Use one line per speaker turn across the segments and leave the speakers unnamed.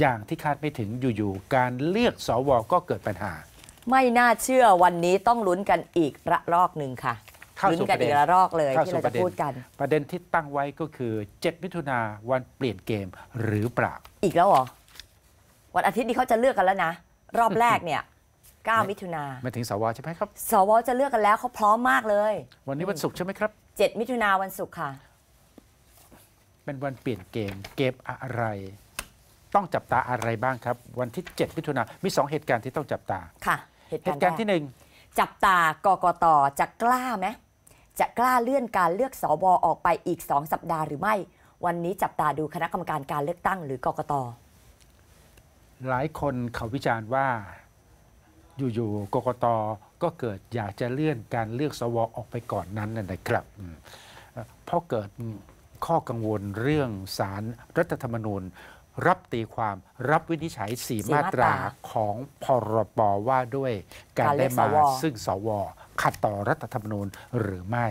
อย่างที่คาดไม่ถึงอยู่ ๆ การเลือกสวก็เกิดปัญหา
ไม่น่าเชื่อวันนี้ต้องลุ้นกันอีกระลอกหนึ่งค่ะลุ้นกันอีกระลอกเลยที่เราจะพูดกัน
ประเด็นที่ตั้งไว้ก็คือ 7 มิถุนาวันเปลี่ยนเกมหรือเปล่าอีกแล้วเหรอ
วันอาทิตย์นี้เขาจะเลือกกันแล้วนะ รอบแรกเนี่ย 9 มิถุนา
มาถึงสวใช่ไหมครับ
สวจะเลือกกันแล้วเขาพร้อมมากเลย
วันนี้วันศุกร์ใช่ไหมครับ
7มิถุนาวันศุกร์ค่ะ
เป็นวันเปลี่ยนเกมเกมอะไรต้องจับตาอะไรบ้างครับ วันที่7มิถุนายนมี2เหตุการณ์ที่ต้องจับตาค
่ะเหตุการณ์ที่1จับตากกตจะกล้าไหมจะกล้าเลื่อนการเลือกสออออกไปอีก 2 สัปดาห์หรือไม่ วันนี้จับตาดูคณะกรรมการการเลือกตั้งหรือกกต
หลายคนเขาวิจารณ์ว่าอยู่ๆกกตก็เกิดอยากจะเลื่อนการเลือกสวออกไปก่อนนั้นนะครับเพราะเกิดข้อกังวลเรื่องสารรัฐธรรมนูญรับตีความรับวินิจฉัยสีมาตราของพรบว่าด้วย การได้มา ซึ่งสว ขัดต่อรัฐธรรมนูญหรือไม่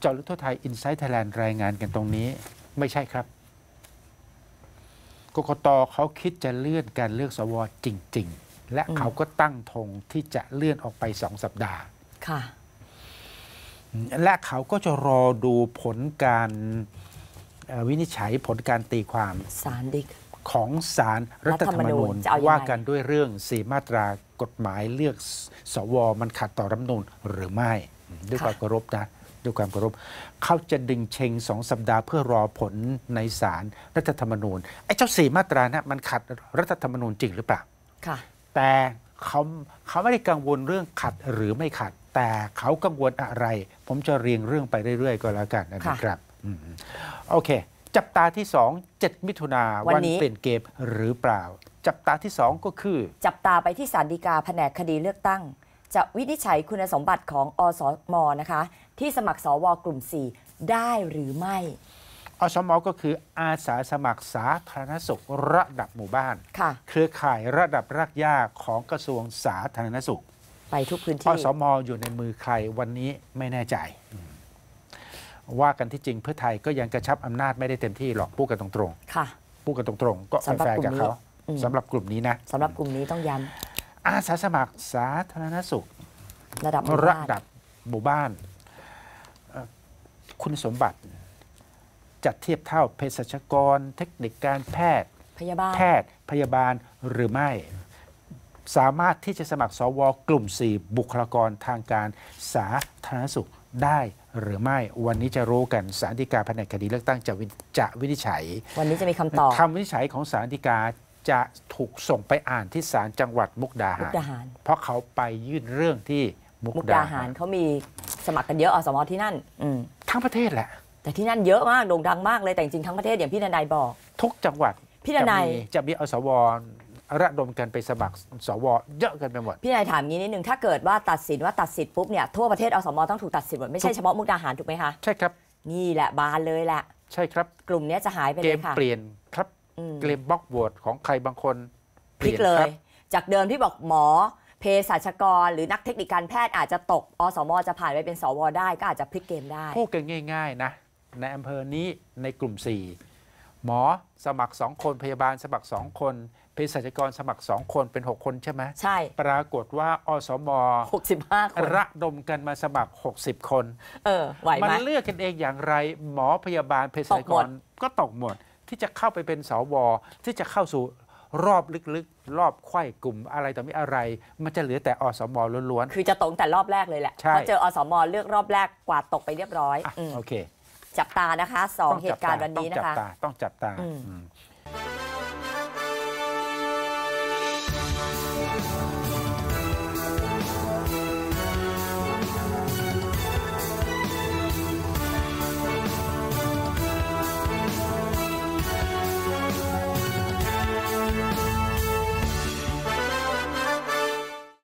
เจาะลึกทั่วไทยอินไซต์ไทยแลนด์รายงานกันตรงนี้ไม่ใช่ครับ กกตเขาคิดจะเลื่อนการเลือกสว จริง ๆ และเขาก็ตั้งธงที่จะเลื่อนออกไปสองสัปดาห์และเขาก็จะรอดูผลการวินิจฉัยผลการตีความสารดิของสารรัฐธรรมนูญ ว่ากันด้วยเรื่องสี่มาตรากฎหมายเลือกสวมันขัดต่อรัฐนูนหรือไม่ ด้วยความเคารพนะด้วยความเคารพเขาจะดึงเชงสองสัปดาห์เพื่อรอผลในสารรัฐธรรมนูญไอ้เจ้าสี่มาตรานะมันขัดรัฐธรรมนูญจริงหรือเปล่า ค่ะ แต่เขาเขาไม่ได้กังวลเรื่องขัดหรือไม่ขัด แต่เขากังวลอะไร ผมจะเรียงเรื่องไปเรื่อยๆ ก็แล้วกันนะครับโอเค จับตาที่ 2 7 มิถุนาวันนเปลี่ยนเกมหรือเปล่า จับตาที่ 2 ก็คือ
จับตาไปที่ศาลฎีกาแผนก คดีเลือกตั้ง จะวินิจฉัยคุณสมบัติของ อสม นะคะ ที่สมัครสวกลุ่ม 4 ได้หรือไม่อสม ก็คืออาสาสมัครสาธารณสุข ระ
ดับหมู่บ้านค่เครือข่ายระดับรากหญ้าของกระทรวงสาธารณสุขไปทุกพื้นที่อสมอยู่ในมือใครวันนี้ไม่แน่ใจว่ากันที่จริงเพื่อไทยก็ยังกระชับอำนาจไม่ได้เต็มที่หรอกพูดกันตรงๆค่ะพูดกันตรงๆก็แฟร์กับเขาสำหรับกลุ่มนี้นะสำหรับกลุ่มนี้ต้องย้ำอาสาสมัครสาธารณสุข ระดับระดับหมู่บ้านคุณสมบัติ จัดเทียบเท่าเภสัชกร เทคนิคการแพทย์พยาบาลแพทย์พยาบาลหรือไม่ สามารถที่จะสมัครสวกลุ่ม 4 บุคลากรทางการสาธารณสุขได้หรือไม่วันนี้จะรู้กันสารดีกาแผนกคดีเลือกตั้งจะจะวินิจฉัย วันนี้จะมีคำตอบคำวินิจฉัยของสารดีกาจะถูกส่งไปอ่านที่ศาลจังหวัดมุกดาหาราหรเพราะเขาไปยื่นเรื่องที่มุกดาหารเข
า มีสมัครกันเยอะอสมอที่นั่นทั้งประเทศแหละ แต่ที่นั่นเยอะมากโด่งดังมากเลยแต่จริงทั้งประเทศอย่างพี่นายบอกทุกจังหวัดพี่นายจ
ะมีอสวระดมกันไปสมัครสว เยอะกันไปหมด
พี่นายถามงี้นิดนึงถ้าเกิดว่าตัดสินว่าตัดสิทธิ์ปุ๊บเนี่ยทั่วประเทศอสมต้องถูกตัดสินหมดไม่ใช่เฉพาะมุกดาหารถูกไหมคะใช่ครับนี่แหละบานเลยแหละใช่ครับกลุ่มนี้จะหายไปเลยค่ะเกมเปลี
่ยนครับเกมบล็อกโหวตของใครบางคนพลิกเลย
จากเดิมที่บอกหมอเภสัชกรหรือนักเทคนิคการแพทย์อาจจะตกอสม จะผ่านไปเป็นสว ได้ ก็อาจจะพลิกเกมได้พู
ดกันง่ายๆนะในอำเภอนี้ในกลุ่ม 4 หมอสมัคร 2 คนพยาบาล สมัคร2คนภสัชกรสมัคร 2 คนเป็น6 คนใช่ไหมใช่ปรากฏว่าอสม65 คนระดมกันมาสมัคร 60 คน
เออไหวไหมมันเลื
อกกันเองอย่างไร หมอพยาบาลเภสัชกรก็ตกหมด ที่จะเข้าไปเป็นสวที่จะเข้าสู่รอบลึกๆ รอบไข้กลุ่มอะไรต่อมีอะไร มันจะเหลือแต่อสมล้วนๆคือจะ
ตรงแต่รอบแรกเลยแหละพอเจออสมเลือกรอบแรกกวาดตกไปเรียบร้อยโอเคจับตานะคะสองเหตุการณ์วันนี้นะคะต้องจับตาต้องจับตา